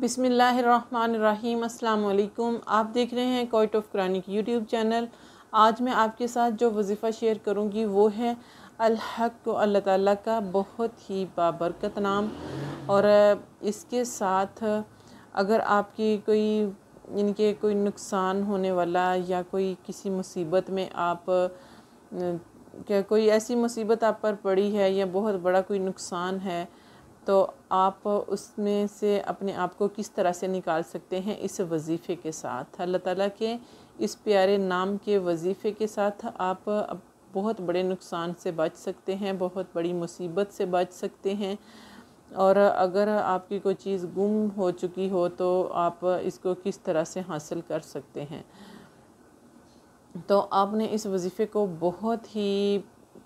बिसमीम् अल्लाम आप देख रहे हैं कोइट ऑफ क्रॉनिक यूट्यूब चैनल आज मैं आपके साथ जो वजीफ़ा शेयर करूँगी वो है अलहक को अल्लाह ताला का बहुत ही बाबरकत नाम और इसके साथ अगर आपकी कोई इनके कोई नुकसान होने वाला या कोई किसी मुसीबत में आप क्या कोई ऐसी मुसीबत आप पर पड़ी है या बहुत बड़ा कोई नुकसान है तो आप उसमें से अपने आप को किस तरह से निकाल सकते हैं इस वजीफ़े के साथ अल्लाह ताला के इस प्यारे नाम के वजीफ़े के साथ आप बहुत बड़े नुकसान से बच सकते हैं बहुत बड़ी मुसीबत से बच सकते हैं और अगर आपकी कोई चीज़ गुम हो चुकी हो तो आप इसको किस तरह से हासिल कर सकते हैं तो आपने इस वजीफ़े को बहुत ही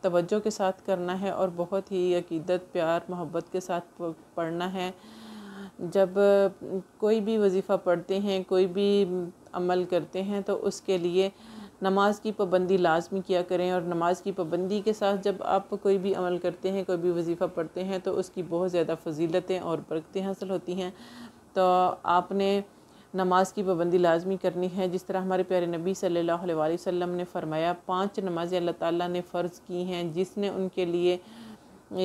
तवज्जो के साथ करना है और बहुत ही अकीदत प्यार मोहब्बत के साथ पढ़ना है जब कोई भी वजीफ़ा पढ़ते हैं कोई भी अमल करते हैं तो उसके लिए नमाज की पाबंदी लाजमी किया करें और नमाज की पाबंदी के साथ जब आप कोई भी अमल करते हैं कोई भी वजीफ़ा पढ़ते हैं तो उसकी बहुत ज़्यादा फजीलतें और बरकतें हासिल होती हैं तो आपने नमाज की पाबंदी लाजमी करनी है जिस तरह हमारे प्यारे नबी सल्लल्लाहु अलैहि वसल्लम ने फरमाया पांच नमाजें अल्लाह ताला ने फ़र्ज़ की हैं जिसने उनके लिए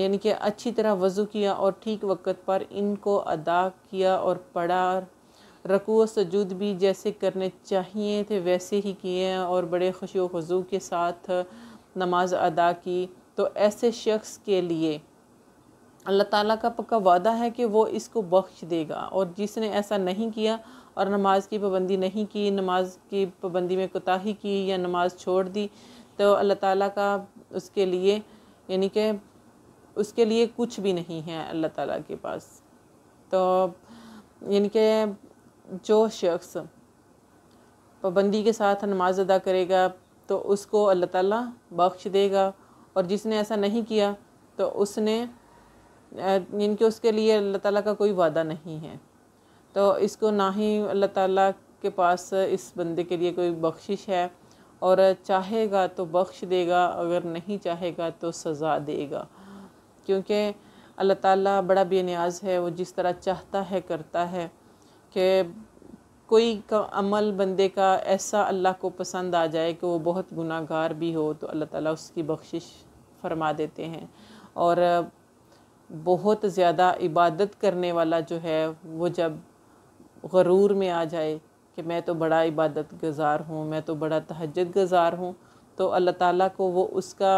यानी कि अच्छी तरह वज़ू किया और ठीक वक़्त पर इनको अदा किया और पढ़ा रकू सजूद भी जैसे करने चाहिए थे वैसे ही किए और बड़े खुशी वजू के साथ नमाज अदा की तो ऐसे शख्स के लिए अल्लाह ताला का पक्का वादा है कि वो इसको बख्श देगा और जिसने ऐसा नहीं किया और नमाज़ की पाबंदी नहीं की नमाज की पाबंदी में कोताही की या नमाज छोड़ दी तो अल्लाह ताला का उसके लिए यानी कि उसके लिए कुछ भी नहीं है अल्लाह ताला के पास तो यानी कि जो शख्स पाबंदी के साथ नमाज अदा करेगा तो उसको अल्लाह ताला बख्श देगा और जिसने ऐसा नहीं किया तो उसने कि उसके लिए अल्लाह ताला का कोई वादा नहीं है तो इसको ना ही अल्लाह ताला के पास इस बंदे के लिए कोई बख्शिश है और चाहेगा तो बख्श देगा अगर नहीं चाहेगा तो सज़ा देगा क्योंकि अल्लाह ताला बड़ा बेनियाज है वो जिस तरह चाहता है करता है कि कोई का अमल बंदे का ऐसा अल्लाह को पसंद आ जाए कि वो बहुत गुनागार भी हो तो अल्लाह ताला उसकी बख्शिश फरमा देते हैं और बहुत ज़्यादा इबादत करने वाला जो है वो जब गरूर में आ जाए कि मैं तो बड़ा इबादत गुज़ार हूँ मैं तो बड़ा तहजद गुज़ार हूँ तो अल्लाह ताला को वो उसका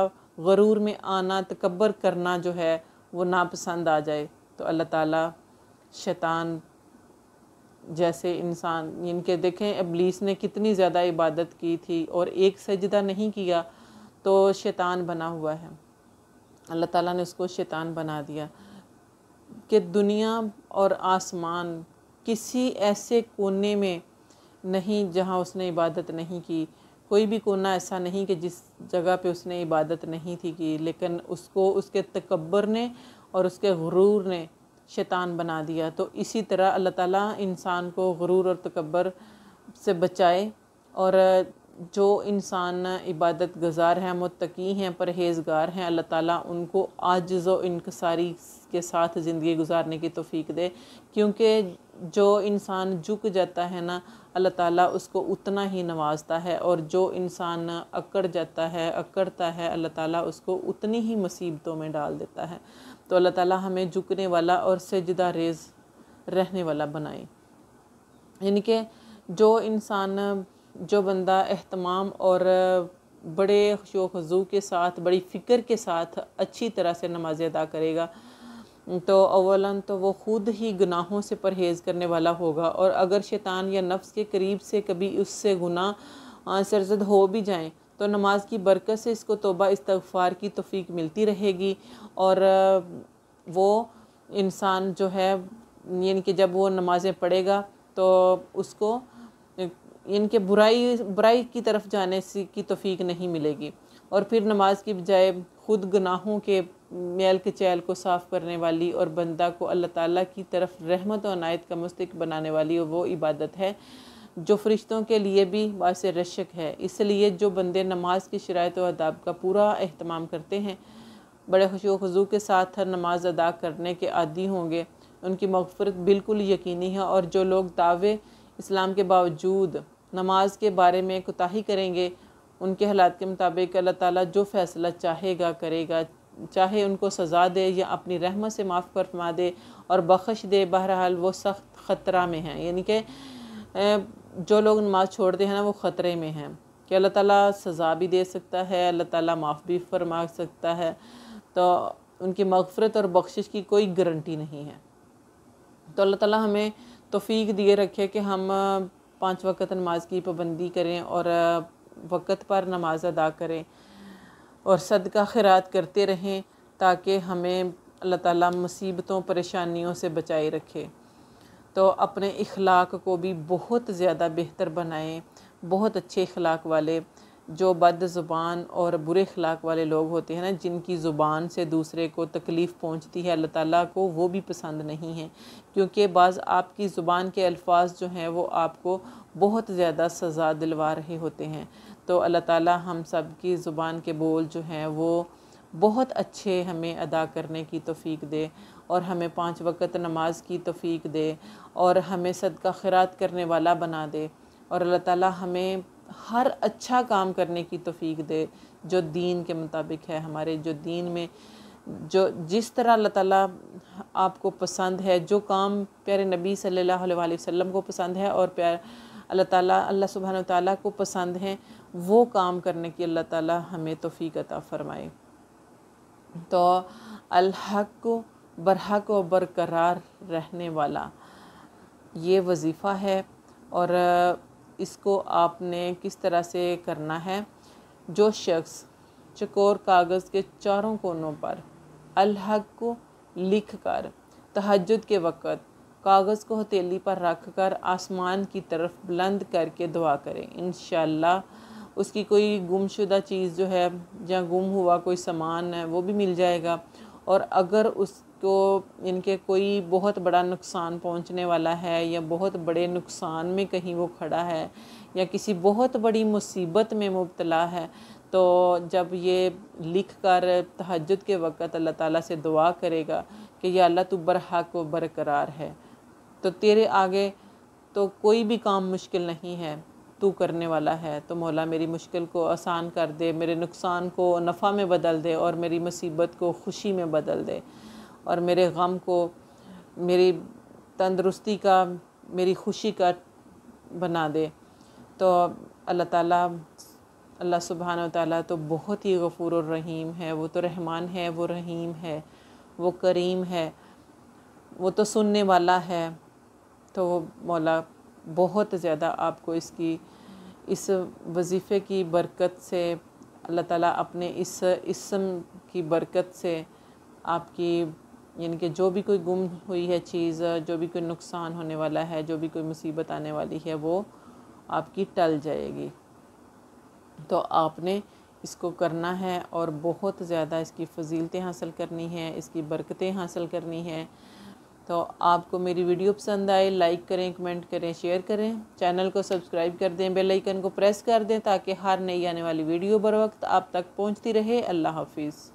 गरूर में आना तकबर करना जो है वो नापसंद आ जाए तो अल्लाह ताला शैतान जैसे इंसान इनके देखें अबलीस ने कितनी ज़्यादा इबादत की थी और एक सजदा नहीं किया तो शैतान बना हुआ है अल्लाह ताला ने उसको शैतान बना दिया कि दुनिया और आसमान किसी ऐसे कोने में नहीं जहाँ उसने इबादत नहीं की कोई भी कोना ऐसा नहीं कि जिस जगह पे उसने इबादत नहीं थी की लेकिन उसको उसके तकबर ने और उसके गुरूर ने शैतान बना दिया तो इसी तरह अल्लाह ताला इंसान को गुरूर और तकबर से बचाए और जो इंसान इबादत गुज़ार हैं मतकी हैं परहेज़गार हैं अल्लाह ताला उनको आजज़ इनकसारी के साथ ज़िंदगी गुजारने की तोफ़ी दे क्योंकि जो इंसान झुक जाता है ना अल्लाह ताला उसको उतना ही नवाजता है और जो इंसान अकड़ जाता है अकड़ता है अल्लाह ताला उसको उतनी ही मुसीबतों में डाल देता है तो अल्लाह ताला हमें झुकने वाला और सजदा रेज रहने वाला बनाए यानी कि जो इंसान जो बंदा अहतमाम और बड़े शो के साथ बड़ी फ़िक्र के साथ अच्छी तरह से नमाज अदा करेगा तो अवला तो वो ख़ुद ही गुनाहों से परहेज़ करने वाला होगा और अगर शैतान या नफ्स के करीब से कभी उससे गुनाह सरजद हो भी जाए तो नमाज की बरकत से इसको तोबा इस्तफ़ार की तोफ़ी मिलती रहेगी और वो इंसान जो है यानी कि जब वो नमाज़ें पढ़ेगा तो उसको इनके बुराई बुराई की तरफ जाने से की तोफ़ी नहीं मिलेगी और फिर नमाज की बजाय ख़ुद गनाहों के मैल के चैल को साफ़ करने वाली और बंदा को अल्लाह ताला की तरफ रहमत और नायत का मुस्तक बनाने वाली वो इबादत है जो फरिश्तों के लिए भी बास रशक है इसलिए जो बंदे नमाज की शरात और अदाब का पूरा अहतमाम करते हैं बड़े व खजू के साथ हर नमाज अदा करने के आदि होंगे उनकी मगफरत बिल्कुल यकीनी है और जो लोग दावे इस्लाम के बावजूद नमाज के बारे में कोताही करेंगे उनके हालात के मुताबिक अल्लाह ताला जो फ़ैसला चाहेगा करेगा चाहे उनको सज़ा दे या अपनी रहमत से माफ़ करवा फरमा दे और बख्श दे बहरहाल वो सख्त ख़तरा में हैं यानी कि जो लोग नमाज छोड़ते हैं ना वो ख़तरे में हैं कि अल्लाह ताला सज़ा भी दे सकता है अल्लाह ताला माफ़ भी फरमा सकता है तो उनकी मगफ़रत और बख्शिश की कोई गारंटी नहीं है तो अल्लाह ताला हमें तोफ़ी दिए रखे कि हम पांच वक्त नमाज की पाबंदी करें और वक़्त पर नमाज अदा करें और सदका खैरात करते रहें ताकि हमें अल्लाह ताला मुसीबतों परेशानियों से बचाए रखे तो अपने इखलाक को भी बहुत ज़्यादा बेहतर बनाएं बहुत अच्छे इखलाक वाले जो बद ज़ुबान और बुरे अखलाक वाले लोग होते हैं ना जिनकी ज़ुबान से दूसरे को तकलीफ़ पहुंचती है अल्लाह ताला को वो भी पसंद नहीं है क्योंकि बाज़ आपकी ज़ुबान के अल्फाज जो हैं वो आपको बहुत ज़्यादा सज़ा दिलवा रहे होते हैं तो अल्लाह ताला हम सब की ज़ुबान के बोल जो हैं वो बहुत अच्छे हमें अदा करने की तोफ़ी दे और हमें पाँच वक्त नमाज की तोफ़ी दे और हमें सदका खरात करने वाला बना दे और अल्लाह ताला हमें हर अच्छा काम करने की तोफ़ी दे जो दीन के मुताबिक है हमारे जो दीन में जो जिस तरह अल्लाह ताला आपको पसंद है जो काम प्यारे नबी सल्लल्लाहु अलैहि वसल्लम को पसंद है और प्यार अल्लाह ताला अल्लाह सुबहान ताला को पसंद है वो काम करने की अल्लाह ताला हमें तोफ़ी अता फ़रमाए तो अलहक बरहक व बरकरार रहने वाला ये वजीफ़ा है और इसको आपने किस तरह से करना है जो शख्स चकोर कागज़ के चारों कोनों पर अलहक को लिख कर तहजद के वक़्त कागज़ को हथेली पर रख कर आसमान की तरफ बुलंद करके दुआ करें इन उसकी कोई गुमशुदा चीज़ जो है या गुम हुआ कोई सामान है वो भी मिल जाएगा और अगर उस इनको तो इनके कोई बहुत बड़ा नुकसान पहुंचने वाला है या बहुत बड़े नुकसान में कहीं वो खड़ा है या किसी बहुत बड़ी मुसीबत में मुबतला है तो जब ये लिख कर तहजद के वक़्त अल्लाह ताला से दुआ करेगा कि यह अल्लाह तो बरहक व बरकरार है तो तेरे आगे तो कोई भी काम मुश्किल नहीं है तू करने वाला है तो मौला मेरी मुश्किल को आसान कर दे मेरे नुकसान को नफ़ा में बदल दे और मेरी मुसीबत को खुशी में बदल दे और मेरे गम को मेरी तंदरुस्ती का मेरी खुशी का बना दे तो अल्लाह ताला अल्लाह सुबहान ताला तो बहुत ही गफ़ूर और रहीम है वो तो रहमान है वो रहीम है वो करीम है वो तो सुनने वाला है तो मौला बहुत ज़्यादा आपको इसकी इस वजीफ़े की बरकत से अल्लाह ताला अपने इस इसम की बरकत से आपकी यानी कि जो भी कोई गुम हुई है चीज़ जो भी कोई नुकसान होने वाला है जो भी कोई मुसीबत आने वाली है वो आपकी टल जाएगी तो आपने इसको करना है और बहुत ज़्यादा इसकी फजीलतें हासिल करनी है इसकी बरकतें हासिल करनी है तो आपको मेरी वीडियो पसंद आए लाइक करें कमेंट करें शेयर करें चैनल को सब्सक्राइब कर दें बेल आइकन को प्रेस कर दें ताकि हर नई आने वाली वीडियो बर वक्त आप तक पहुंचती रहे अल्लाह हाफिज़